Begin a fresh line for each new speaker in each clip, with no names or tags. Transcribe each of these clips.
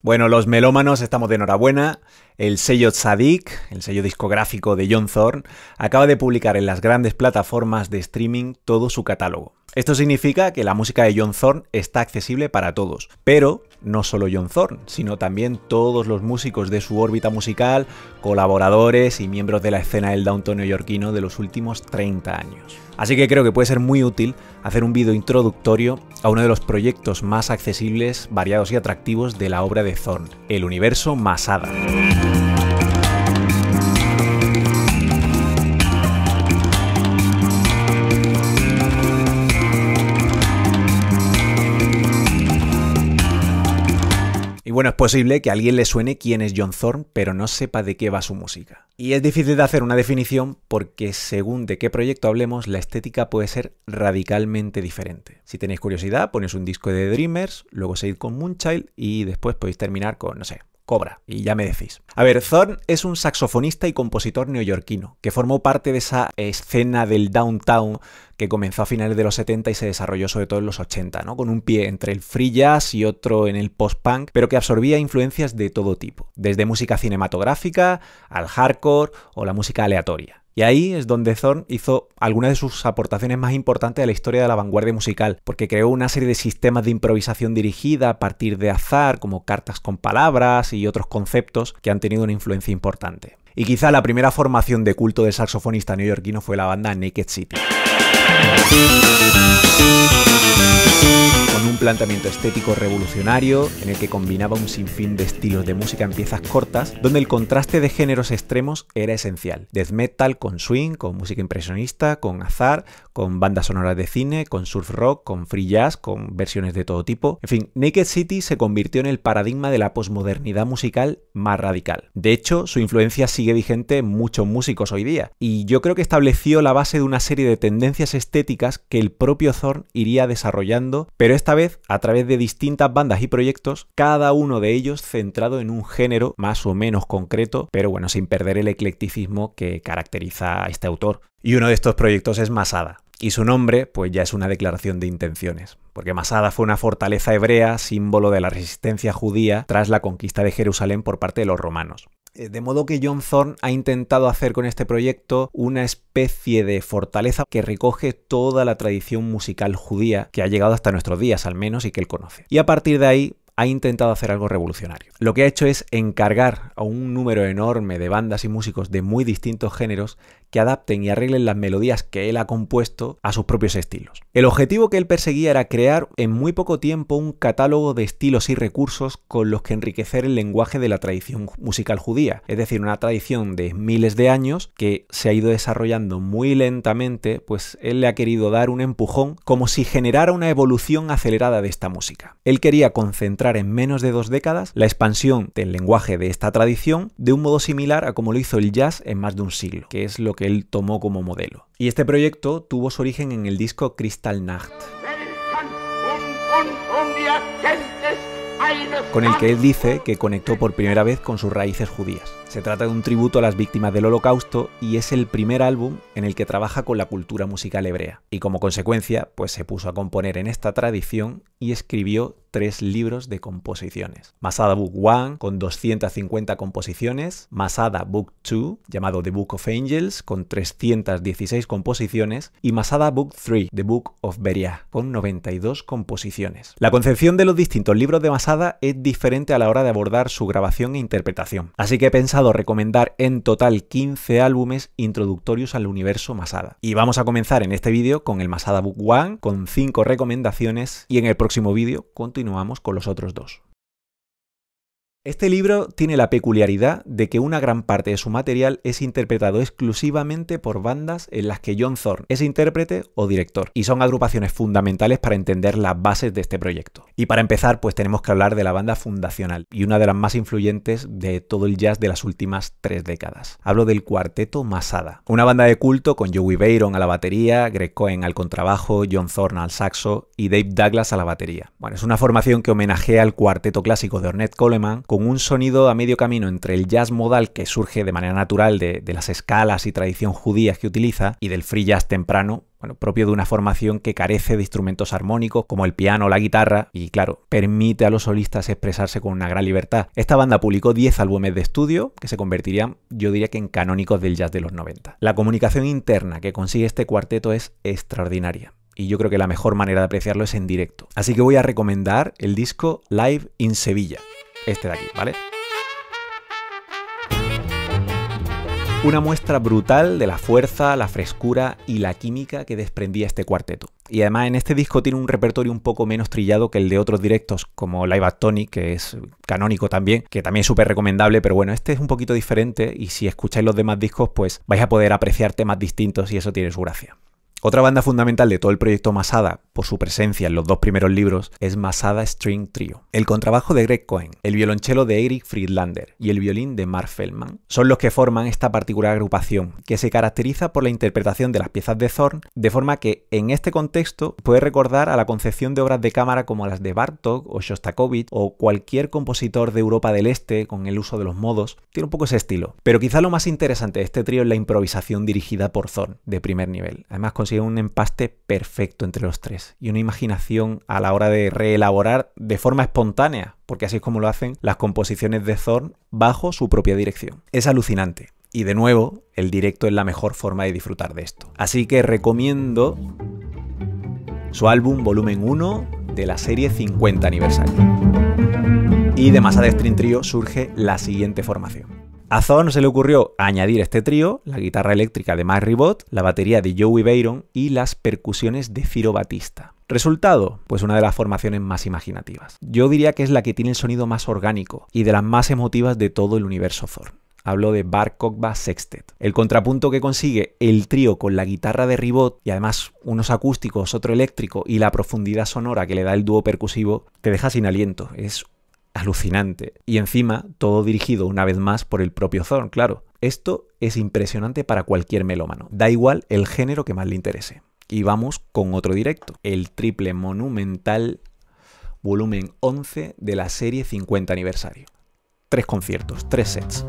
Bueno, los melómanos estamos de enhorabuena. El sello Tzadik, el sello discográfico de John Thorne, acaba de publicar en las grandes plataformas de streaming todo su catálogo. Esto significa que la música de John Thorne está accesible para todos, pero no solo John Thorne, sino también todos los músicos de su órbita musical, colaboradores y miembros de la escena del downtown neoyorquino de los últimos 30 años. Así que creo que puede ser muy útil hacer un vídeo introductorio a uno de los proyectos más accesibles, variados y atractivos de la obra de Thorne, el universo Masada. Bueno, es posible que a alguien le suene quién es John Thorne, pero no sepa de qué va su música. Y es difícil de hacer una definición porque según de qué proyecto hablemos, la estética puede ser radicalmente diferente. Si tenéis curiosidad, ponéis un disco de Dreamers, luego seguid con Moonchild y después podéis terminar con, no sé, Cobra, y ya me decís. A ver, Thorne es un saxofonista y compositor neoyorquino, que formó parte de esa escena del downtown que comenzó a finales de los 70 y se desarrolló sobre todo en los 80, ¿no? Con un pie entre el free jazz y otro en el post-punk, pero que absorbía influencias de todo tipo, desde música cinematográfica al hardcore o la música aleatoria. Y ahí es donde Zorn hizo algunas de sus aportaciones más importantes a la historia de la vanguardia musical, porque creó una serie de sistemas de improvisación dirigida a partir de azar, como cartas con palabras y otros conceptos que han tenido una influencia importante. Y quizá la primera formación de culto del saxofonista neoyorquino fue la banda Naked City planteamiento estético revolucionario en el que combinaba un sinfín de estilos de música en piezas cortas, donde el contraste de géneros extremos era esencial. Death metal con swing, con música impresionista, con azar, con bandas sonoras de cine, con surf rock, con free jazz, con versiones de todo tipo. En fin, Naked City se convirtió en el paradigma de la posmodernidad musical más radical. De hecho, su influencia sigue vigente en muchos músicos hoy día, y yo creo que estableció la base de una serie de tendencias estéticas que el propio Thorn iría desarrollando, pero esta vez a través de distintas bandas y proyectos, cada uno de ellos centrado en un género más o menos concreto, pero bueno, sin perder el eclecticismo que caracteriza a este autor. Y uno de estos proyectos es Masada, y su nombre, pues ya es una declaración de intenciones, porque Masada fue una fortaleza hebrea, símbolo de la resistencia judía tras la conquista de Jerusalén por parte de los romanos. Eh, de modo que John Thorne ha intentado hacer con este proyecto una especie de fortaleza que recoge toda la tradición musical judía que ha llegado hasta nuestros días al menos y que él conoce. Y a partir de ahí ha intentado hacer algo revolucionario. Lo que ha hecho es encargar a un número enorme de bandas y músicos de muy distintos géneros que adapten y arreglen las melodías que él ha compuesto a sus propios estilos. El objetivo que él perseguía era crear en muy poco tiempo un catálogo de estilos y recursos con los que enriquecer el lenguaje de la tradición musical judía, es decir, una tradición de miles de años que se ha ido desarrollando muy lentamente, pues él le ha querido dar un empujón como si generara una evolución acelerada de esta música. Él quería concentrar en menos de dos décadas la expansión del lenguaje de esta tradición de un modo similar a como lo hizo el jazz en más de un siglo, que es lo que él tomó como modelo. Y este proyecto tuvo su origen en el disco Kristallnacht, con el que él dice que conectó por primera vez con sus raíces judías. Se trata de un tributo a las víctimas del Holocausto y es el primer álbum en el que trabaja con la cultura musical hebrea. Y como consecuencia, pues se puso a componer en esta tradición y escribió tres libros de composiciones. Masada Book 1 con 250 composiciones, Masada Book 2 llamado The Book of Angels con 316 composiciones y Masada Book 3 The Book of Beria con 92 composiciones. La concepción de los distintos libros de Masada es diferente a la hora de abordar su grabación e interpretación, así que he pensado recomendar en total 15 álbumes introductorios al universo Masada. Y vamos a comenzar en este vídeo con el Masada Book 1 con 5 recomendaciones y en el próximo vídeo con continuamos con los otros dos. Este libro tiene la peculiaridad de que una gran parte de su material es interpretado exclusivamente por bandas en las que John Thorne es intérprete o director, y son agrupaciones fundamentales para entender las bases de este proyecto. Y para empezar, pues tenemos que hablar de la banda fundacional, y una de las más influyentes de todo el jazz de las últimas tres décadas. Hablo del cuarteto Masada, una banda de culto con Joey Bayron a la batería, Greg Cohen al contrabajo, John Thorne al saxo y Dave Douglas a la batería. Bueno, es una formación que homenajea al cuarteto clásico de Ornette Coleman, un sonido a medio camino entre el jazz modal que surge de manera natural de, las escalas y tradición judías que utiliza y del free jazz temprano, bueno, propio de una formación que carece de instrumentos armónicos como el piano o la guitarra y claro, permite a los solistas expresarse con una gran libertad. Esta banda publicó 10 álbumes de estudio que se convertirían, yo diría que en canónicos del jazz de los 90. La comunicación interna que consigue este cuarteto es extraordinaria y yo creo que la mejor manera de apreciarlo es en directo. Así que voy a recomendar el disco Live in Sevilla este de aquí, ¿vale? Una muestra brutal de la fuerza, la frescura y la química que desprendía este cuarteto. Y además en este disco tiene un repertorio un poco menos trillado que el de otros directos como Live at Tony, que es canónico también, que también es súper recomendable, pero bueno, este es un poquito diferente y si escucháis los demás discos pues vais a poder apreciar temas distintos y eso tiene su gracia. Otra banda fundamental de todo el proyecto Masada, por su presencia en los dos primeros libros, es Masada String Trio. El contrabajo de Greg Cohen, el violonchelo de Eric Friedlander y el violín de Mark Feldman son los que forman esta particular agrupación, que se caracteriza por la interpretación de las piezas de Zorn, de forma que en este contexto puede recordar a la concepción de obras de cámara como las de Bartok o Shostakovich o cualquier compositor de Europa del Este con el uso de los modos, tiene un poco ese estilo. Pero quizá lo más interesante de este trío es la improvisación dirigida por Zorn, de primer nivel. Además consigue un empaste perfecto entre los tres y una imaginación a la hora de reelaborar de forma espontánea, porque así es como lo hacen las composiciones de Zorn bajo su propia dirección. Es alucinante. Y de nuevo, el directo es la mejor forma de disfrutar de esto. Así que recomiendo su álbum Volumen 1 de la serie 50 aniversario. Y de Masa de String Trio surge la siguiente formación. A Zorn se le ocurrió añadir este trío, la guitarra eléctrica de Mike Ribot, la batería de Joey Bayron y las percusiones de Ciro Batista. Resultado, pues una de las formaciones más imaginativas. Yo diría que es la que tiene el sonido más orgánico y de las más emotivas de todo el universo Zorn. Hablo de Bar Kokba Sextet. El contrapunto que consigue el trío con la guitarra de Ribot y además unos acústicos, otro eléctrico y la profundidad sonora que le da el dúo percusivo, te deja sin aliento. Es alucinante. Y encima, todo dirigido una vez más por el propio Thorn, claro. Esto es impresionante para cualquier melómano, da igual el género que más le interese. Y vamos con otro directo, el triple monumental volumen 11 de la serie 50 aniversario. Tres conciertos, tres sets.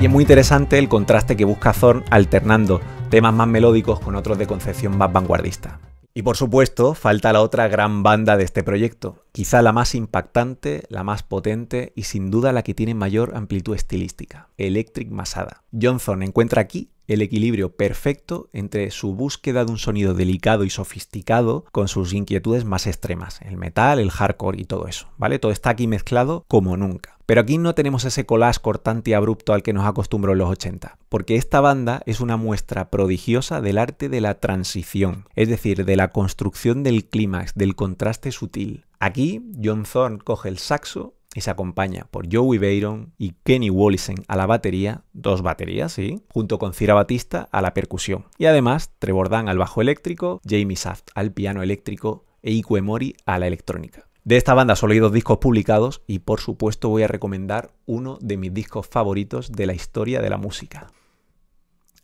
Y es muy interesante el contraste que busca Zorn alternando temas más melódicos con otros de concepción más vanguardista. Y por supuesto, falta la otra gran banda de este proyecto, quizá la más impactante, la más potente y sin duda la que tiene mayor amplitud estilística, Electric Masada. Johnson encuentra aquí el equilibrio perfecto entre su búsqueda de un sonido delicado y sofisticado con sus inquietudes más extremas, el metal, el hardcore y todo eso, ¿vale? Todo está aquí mezclado como nunca. Pero aquí no tenemos ese collage cortante y abrupto al que nos acostumbró en los 80, porque esta banda es una muestra prodigiosa del arte de la transición, es decir, de la construcción del clímax, del contraste sutil. Aquí John Thorne coge el saxo y se acompaña por Joey Bayron y Kenny Wallison a la batería, dos baterías, sí, junto con Cira Batista a la percusión. Y además Trevor Dan al bajo eléctrico, Jamie Saft al piano eléctrico e Ikue Mori a la electrónica. De esta banda solo hay dos discos publicados y por supuesto voy a recomendar uno de mis discos favoritos de la historia de la música.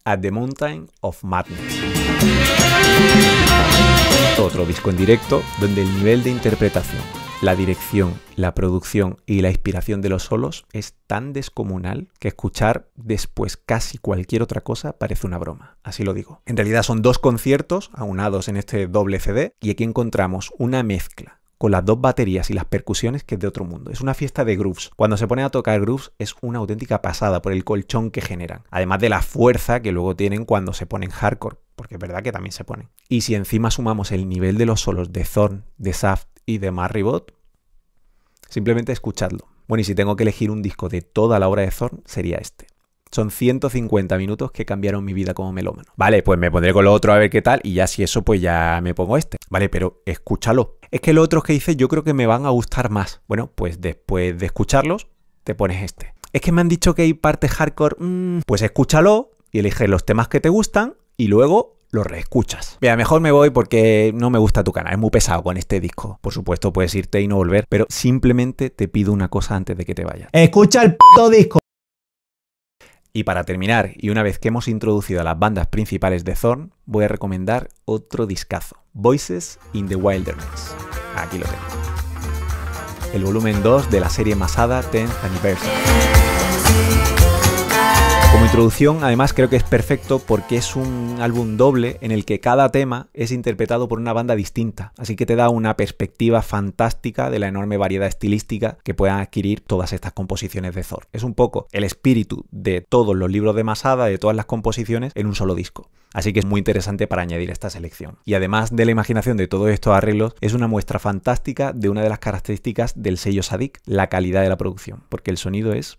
At the Mountain of Madness. Otro disco en directo donde el nivel de interpretación la dirección, la producción y la inspiración de los solos es tan descomunal que escuchar después casi cualquier otra cosa parece una broma, así lo digo. En realidad son dos conciertos aunados en este doble CD y aquí encontramos una mezcla con las dos baterías y las percusiones que es de otro mundo. Es una fiesta de grooves. Cuando se ponen a tocar grooves es una auténtica pasada por el colchón que generan, además de la fuerza que luego tienen cuando se ponen hardcore, porque es verdad que también se ponen. Y si encima sumamos el nivel de los solos de Zorn, de Saft y de Marribot, Simplemente escuchadlo. Bueno, y si tengo que elegir un disco de toda la obra de Zorn, sería este. Son 150 minutos que cambiaron mi vida como melómano. Vale, pues me pondré con lo otro a ver qué tal y ya si eso, pues ya me pongo este. Vale, pero escúchalo. Es que los otros que hice yo creo que me van a gustar más. Bueno, pues después de escucharlos, te pones este. Es que me han dicho que hay parte hardcore. Mm, pues escúchalo y elige los temas que te gustan y luego lo reescuchas. Mira, mejor me voy porque no me gusta tu canal, es muy pesado con este disco. Por supuesto, puedes irte y no volver, pero simplemente te pido una cosa antes de que te vayas. Escucha el puto disco. Y para terminar, y una vez que hemos introducido a las bandas principales de Thorn, voy a recomendar otro discazo, Voices in the Wilderness. Aquí lo tengo. El volumen 2 de la serie Masada 10th Anniversary introducción, además, creo que es perfecto porque es un álbum doble en el que cada tema es interpretado por una banda distinta, así que te da una perspectiva fantástica de la enorme variedad estilística que puedan adquirir todas estas composiciones de Zor. Es un poco el espíritu de todos los libros de Masada, de todas las composiciones, en un solo disco. Así que es muy interesante para añadir esta selección. Y además de la imaginación de todos estos arreglos, es una muestra fantástica de una de las características del sello SADIC, la calidad de la producción, porque el sonido es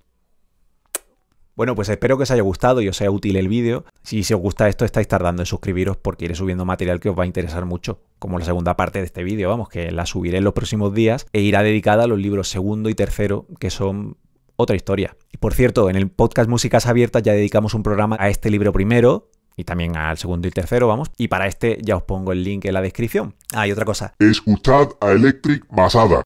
bueno, pues espero que os haya gustado y os sea útil el vídeo. Si, os gusta esto, estáis tardando en suscribiros porque iré subiendo material que os va a interesar mucho, como la segunda parte de este vídeo, vamos, que la subiré en los próximos días e irá dedicada a los libros segundo y tercero, que son otra historia. Y por cierto, en el podcast Músicas Abiertas ya dedicamos un programa a este libro primero, y también al segundo y tercero, vamos. Y para este ya os pongo el link en la descripción. Ah, y otra cosa. Escuchad a Electric Masada.